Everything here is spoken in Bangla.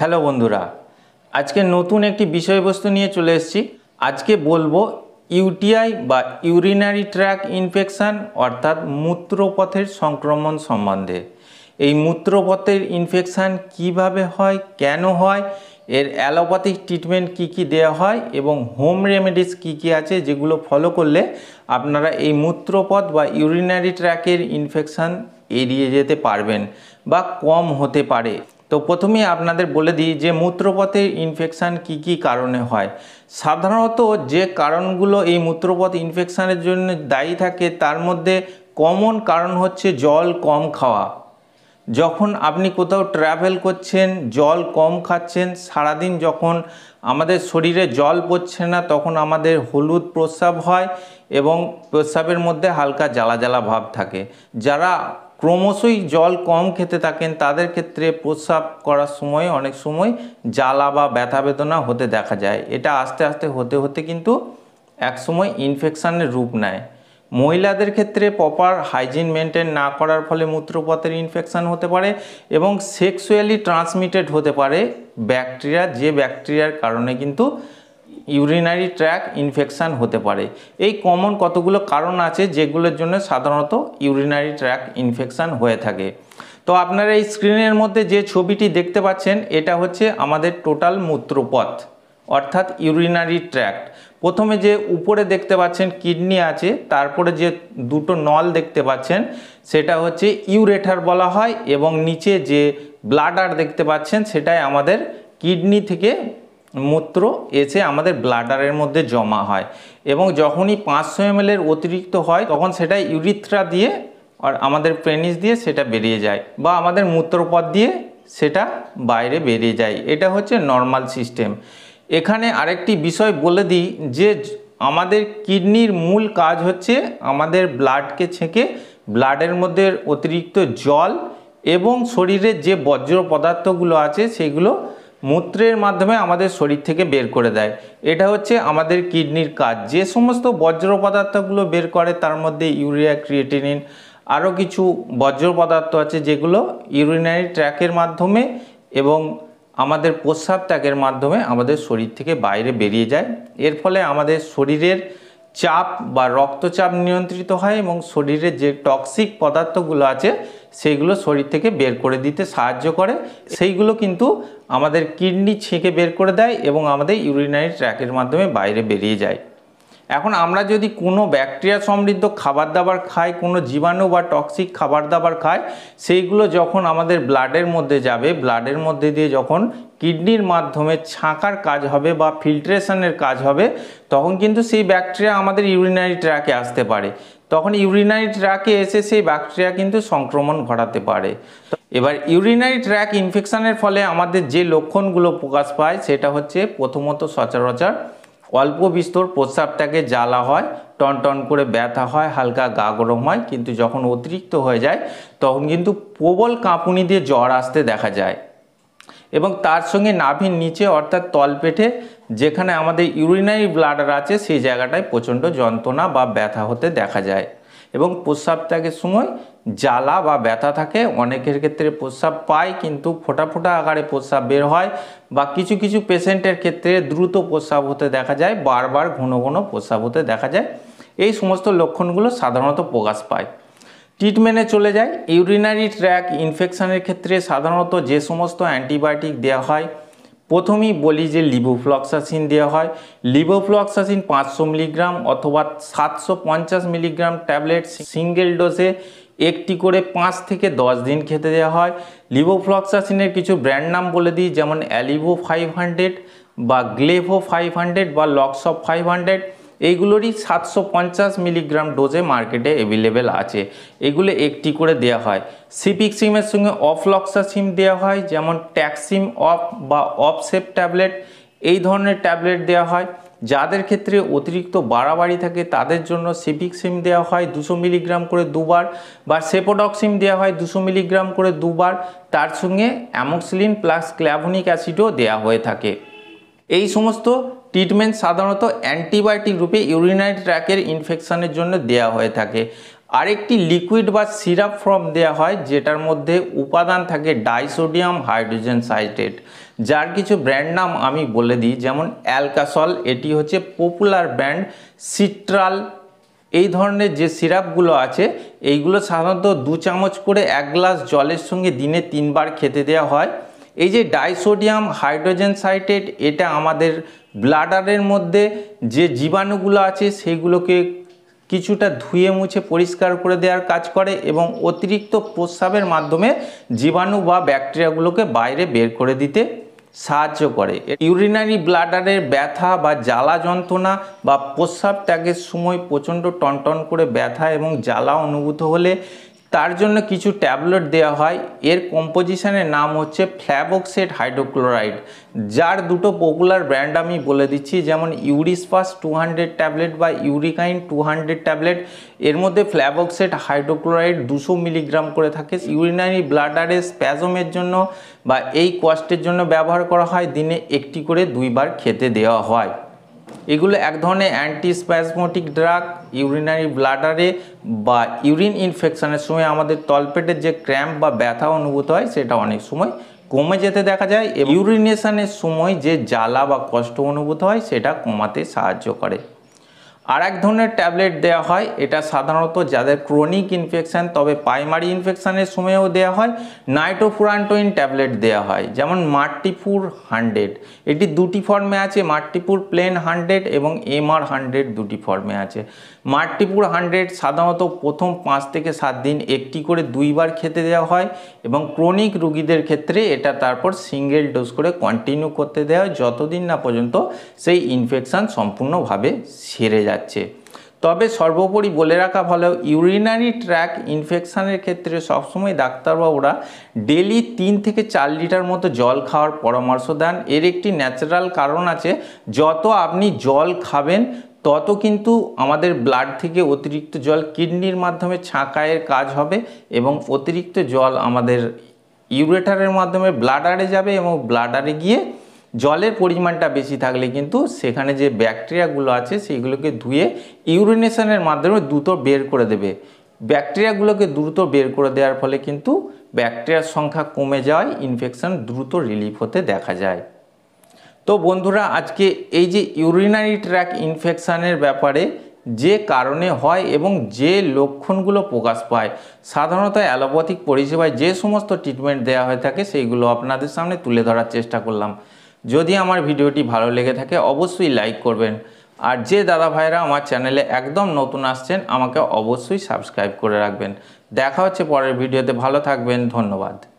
হ্যালো বন্ধুরা আজকে নতুন একটি বিষয়বস্তু নিয়ে চলে এসেছি আজকে বলবো ইউটিআই বা ইউরিনারি ট্র্যাক ইনফেকশান অর্থাৎ মূত্রপথের সংক্রমণ সম্বন্ধে এই মূত্রপথের ইনফেকশান কিভাবে হয় কেন হয় এর অ্যালোপ্যাথিক ট্রিটমেন্ট কি কি দেওয়া হয় এবং হোম রেমেডিস কি কি আছে যেগুলো ফলো করলে আপনারা এই মূত্রপথ বা ইউরিনারি ট্র্যাকের ইনফেকশান এড়িয়ে যেতে পারবেন বা কম হতে পারে তো প্রথমে আপনাদের বলে দিই যে মূত্রপথের ইনফেকশান কি কি কারণে হয় সাধারণত যে কারণগুলো এই মূত্রপথ ইনফেকশানের জন্য দায়ী থাকে তার মধ্যে কমন কারণ হচ্ছে জল কম খাওয়া যখন আপনি কোথাও ট্রাভেল করছেন জল কম খাচ্ছেন সারাদিন যখন আমাদের শরীরে জল পড়ছে না তখন আমাদের হলুদ প্রস্রাব হয় এবং প্রস্রাবের মধ্যে হালকা জ্বালা জ্বালা ভাব থাকে যারা ক্রমশই জল কম খেতে থাকেন তাদের ক্ষেত্রে প্রস্রাব করার সময় অনেক সময় জ্বালা বা ব্যথা বেদনা হতে দেখা যায় এটা আস্তে আস্তে হতে হতে কিন্তু এক সময় ইনফেকশানের রূপ নেয় মহিলাদের ক্ষেত্রে প্রপার হাইজিন মেনটেন না করার ফলে মূত্রপথের ইনফেকশান হতে পারে এবং সেক্সুয়ালি ট্রান্সমিটেড হতে পারে ব্যাকটেরিয়া যে ব্যাকটেরিয়ার কারণে কিন্তু ইউরিনারি ট্র্যাক ইনফেকশান হতে পারে এই কমন কতগুলো কারণ আছে যেগুলোর জন্য সাধারণত ইউরিনারি ট্র্যাক ইনফেকশান হয়ে থাকে তো আপনারা এই স্ক্রিনের মধ্যে যে ছবিটি দেখতে পাচ্ছেন এটা হচ্ছে আমাদের টোটাল মূত্রপথ অর্থাৎ ইউরিনারি ট্র্যাক্ট প্রথমে যে উপরে দেখতে পাচ্ছেন কিডনি আছে তারপরে যে দুটো নল দেখতে পাচ্ছেন সেটা হচ্ছে ইউরেটার বলা হয় এবং নিচে যে ব্লাডার দেখতে পাচ্ছেন সেটাই আমাদের কিডনি থেকে মূত্র এসে আমাদের ব্লাডারের মধ্যে জমা হয় এবং যখনই পাঁচশো এম অতিরিক্ত হয় তখন সেটা ইউরিথ্রা দিয়ে আর আমাদের প্রেনিস দিয়ে সেটা বেরিয়ে যায় বা আমাদের মূত্রপথ দিয়ে সেটা বাইরে বেরিয়ে যায় এটা হচ্ছে নর্মাল সিস্টেম এখানে আরেকটি বিষয় বলে দিই যে আমাদের কিডনির মূল কাজ হচ্ছে আমাদের ব্লাডকে ছেঁকে ব্লাডের মধ্যে অতিরিক্ত জল এবং শরীরের যে বজ্র পদার্থগুলো আছে সেগুলো মূত্রের মাধ্যমে আমাদের শরীর থেকে বের করে দেয় এটা হচ্ছে আমাদের কিডনির কাজ যে সমস্ত বজ্র পদার্থগুলো বের করে তার মধ্যে ইউরিয়া ক্রিয়েটিনিন আরও কিছু বজ্র পদার্থ আছে যেগুলো ইউরিনারি ট্র্যাকের মাধ্যমে এবং আমাদের প্রস্রাব ত্যাগের মাধ্যমে আমাদের শরীর থেকে বাইরে বেরিয়ে যায় এর ফলে আমাদের শরীরের চাপ বা রক্তচাপ নিয়ন্ত্রিত হয় এবং শরীরে যে টক্সিক পদার্থগুলো আছে সেইগুলো শরীর থেকে বের করে দিতে সাহায্য করে সেইগুলো কিন্তু আমাদের কিডনি ছেঁকে বের করে দেয় এবং আমাদের ইউরিনারি ট্র্যাকের মাধ্যমে বাইরে বেরিয়ে যায় এখন আমরা যদি কোনো ব্যাকটেরিয়া সমৃদ্ধ খাবার দাবার খাই কোনো জীবাণু বা টক্সিক খাবার দাবার খাই সেইগুলো যখন আমাদের ব্লাডের মধ্যে যাবে ব্লাডের মধ্যে দিয়ে যখন কিডনির মাধ্যমে ছাঁকার কাজ হবে বা ফিল্ট্রেশনের কাজ হবে তখন কিন্তু সেই ব্যাকটেরিয়া আমাদের ইউরিনারি ট্র্যাকে আসতে পারে তখন ইউরিনারি ট্র্যাকে এসে সেই ব্যাকটেরিয়া কিন্তু সংক্রমণ ঘটাতে পারে এবার ইউরিনারি ট্র্যাক ইনফেকশানের ফলে আমাদের যে লক্ষণগুলো প্রকাশ পায় সেটা হচ্ছে প্রথমত সচরাচর অল্প বিস্তর প্রস্রাবটাকে জ্বালা হয় টন টন করে ব্যথা হয় হালকা গা গরম হয় কিন্তু যখন অতিরিক্ত হয়ে যায় তখন কিন্তু প্রবল কাঁপুনি দিয়ে জ্বর আসতে দেখা যায় এবং তার সঙ্গে নাভির নিচে অর্থাৎ তলপেটে যেখানে আমাদের ইউরিনারি ব্লাডার আছে সেই জায়গাটায় প্রচণ্ড যন্ত্রণা বা ব্যথা হতে দেখা যায় এবং প্রস্রাব ত্যাগের সময় জ্বালা বা ব্যথা থাকে অনেকের ক্ষেত্রে প্রস্রাব পায় কিন্তু ফোটা ফোটা আকারে প্রস্রাব বের হয় বা কিছু কিছু পেশেন্টের ক্ষেত্রে দ্রুত প্রস্রাব হতে দেখা যায় বারবার ঘন ঘন প্রস্রাব হতে দেখা যায় এই সমস্ত লক্ষণগুলো সাধারণত প্রকাশ পায় ট্রিটমেন্টে চলে যায় ইউরিনারি ট্র্যাক ইনফেকশানের ক্ষেত্রে সাধারণত যে সমস্ত অ্যান্টিবায়োটিক দেওয়া হয় প্রথমেই বলি যে লিভোফ্লক্সাসিন দেওয়া হয় লিভোফ্লক্সাসিন পাঁচশো মিলিগ্রাম অথবা সাতশো মিলিগ্রাম ট্যাবলেট সিঙ্গেল ডোজে একটি করে পাঁচ থেকে দশ দিন খেতে দেওয়া হয় লিভোফ্লক্সাসিনের কিছু ব্র্যান্ড নাম বলে দিই যেমন অ্যালিভো ফাইভ হান্ড্রেড বা গ্লেভো ফাইভ হান্ড্রেড বা লক্স ফাইভ হান্ড্রেড এইগুলোরই সাতশো মিলিগ্রাম ডোজে মার্কেটে অ্যাভেলেবেল আছে এগুলো একটি করে দেওয়া হয় সিপিক সিমের সঙ্গে অফলক্সা সিম দেওয়া হয় যেমন ট্যাক্সিম অফ বা অফ সেফ ট্যাবলেট এই ধরনের ট্যাবলেট দেওয়া হয় যাদের ক্ষেত্রে অতিরিক্ত বাড়াবাড়ি থাকে তাদের জন্য সিপিক সিম দেওয়া হয় দুশো মিলিগ্রাম করে দুবার বা সেপোডক্সিম দেওয়া হয় দুশো মিলিগ্রাম করে দুবার তার সঙ্গে অ্যামোক্সিলিন প্লাস ক্ল্যাভনিক অ্যাসিডও দেওয়া হয়ে থাকে এই সমস্ত ট্রিটমেন্ট সাধারণত অ্যান্টিবায়োটিক রূপে ইউরিনারি ট্র্যাকের ইনফেকশনের জন্য দেয়া হয়ে থাকে আরেকটি লিকুইড বা সিরাপ ফর্ম দেয়া হয় যেটার মধ্যে উপাদান থাকে ডাইসোডিয়াম হাইড্রোজেন সাইটেড যার কিছু ব্র্যান্ড নাম আমি বলে দিই যেমন অ্যালকাসল এটি হচ্ছে পপুলার ব্র্যান্ড সিট্রাল এই ধরনের যে সিরাপগুলো আছে এইগুলো সাধারণত দু চামচ করে এক গ্লাস জলের সঙ্গে দিনে তিনবার খেতে দেওয়া হয় এই যে ডাইসোডিয়াম হাইড্রোজেন সাইটেড এটা আমাদের ব্লাডারের মধ্যে যে জীবাণুগুলো আছে সেইগুলোকে কিছুটা ধুয়ে মুছে পরিষ্কার করে দেওয়ার কাজ করে এবং অতিরিক্ত প্রস্রাবের মাধ্যমে জীবাণু বা ব্যাকটেরিয়াগুলোকে বাইরে বের করে দিতে সাহায্য করে ইউরিনারি ব্লাডারের ব্যথা বা জ্বালা যন্ত্রণা বা প্রস্রাব ত্যাগের সময় প্রচণ্ড টনটন করে ব্যথা এবং জ্বালা অনুভূত হলে তার জন্য কিছু ট্যাবলেট দেওয়া হয় এর কম্পোজিশনের নাম হচ্ছে ফ্ল্যাবক্সেট হাইড্রোক্লোরাইড যার দুটো পপুলার ব্র্যান্ড আমি বলে দিচ্ছি যেমন ইউরিসপাস টু হান্ড্রেড ট্যাবলেট বা ইউরিকাইন টু হান্ড্রেড ট্যাবলেট এর মধ্যে ফ্ল্যাবক্সেট হাইড্রোক্লোরাইড দুশো মিলিগ্রাম করে থাকে ইউরিনারি ব্লাডারে স্প্যাজমের জন্য বা এই কষ্টের জন্য ব্যবহার করা হয় দিনে একটি করে দুইবার খেতে দেওয়া হয় এগুলো এক ধরনের অ্যান্টিস্প্যাজমোটিক ড্রাগ ইউরিনারি ব্লাডারে বা ইউরিন ইনফেকশানের সময় আমাদের তলপেটের যে ক্র্যাম্প বা ব্যথা অনুভূত হয় সেটা অনেক সময় কমে যেতে দেখা যায় ইউরিনেশনের সময় যে জ্বালা বা কষ্ট অনুভূত হয় সেটা কমাতে সাহায্য করে আর এক ধরনের ট্যাবলেট দেওয়া হয় এটা সাধারণত যাদের ক্রনিক ইনফেকশান তবে প্রাইমারি ইনফেকশানের সময়ও দেওয়া হয় নাইটোফুরান্টোইন ট্যাবলেট দেওয়া হয় যেমন মার্টিপুর হান্ড্রেড এটি দুটি ফর্মে আছে মার্টিপুর প্লেন হান্ড্রেড এবং এমআর হান্ড্রেড দুটি ফর্মে আছে মার্টিপুর হান্ড্রেড সাধারণত প্রথম পাঁচ থেকে সাত দিন একটি করে দুইবার খেতে দেওয়া হয় এবং ক্রনিক রুগীদের ক্ষেত্রে এটা তারপর সিঙ্গেল ডোজ করে কন্টিনিউ করতে দেওয়া হয় যতদিন না পর্যন্ত সেই ইনফেকশান সম্পূর্ণভাবে সেরে যায় যাচ্ছে তবে সর্বোপরি বলে রাখা ভালো ইউরিনারি ট্র্যাক ইনফেকশানের ক্ষেত্রে সবসময় ডাক্তারবাবুরা ডেলি তিন থেকে চার লিটার মতো জল খাওয়ার পরামর্শ দেন এর একটি ন্যাচারাল কারণ আছে যত আপনি জল খাবেন তত কিন্তু আমাদের ব্লাড থেকে অতিরিক্ত জল কিডনির মাধ্যমে ছাঁকায়ের কাজ হবে এবং অতিরিক্ত জল আমাদের ইউরেটারের মাধ্যমে ব্লাডারে যাবে এবং ব্লাডারে গিয়ে জলের পরিমাণটা বেশি থাকলে কিন্তু সেখানে যে ব্যাকটেরিয়াগুলো আছে সেইগুলোকে ধুয়ে ইউরিনেশনের মাধ্যমে দ্রুত বের করে দেবে ব্যাকটেরিয়াগুলোকে দ্রুত বের করে দেওয়ার ফলে কিন্তু ব্যাকটেরিয়ার সংখ্যা কমে যাওয়ায় ইনফেকশান দ্রুত রিলিফ হতে দেখা যায় তো বন্ধুরা আজকে এই যে ইউরিনারি ট্র্যাক ইনফেকশানের ব্যাপারে যে কারণে হয় এবং যে লক্ষণগুলো প্রকাশ পায় সাধারণত অ্যালোপ্যাথিক পরিষেবায় যে সমস্ত ট্রিটমেন্ট দেওয়া হয়ে থাকে সেইগুলো আপনাদের সামনে তুলে ধরার চেষ্টা করলাম যদি আমার ভিডিওটি ভালো লেগে থাকে অবশ্যই লাইক করবেন আর যে দাদা ভাইরা আমার চ্যানেলে একদম নতুন আসছেন আমাকে অবশ্যই সাবস্ক্রাইব করে রাখবেন দেখা হচ্ছে পরের ভিডিওতে ভালো থাকবেন ধন্যবাদ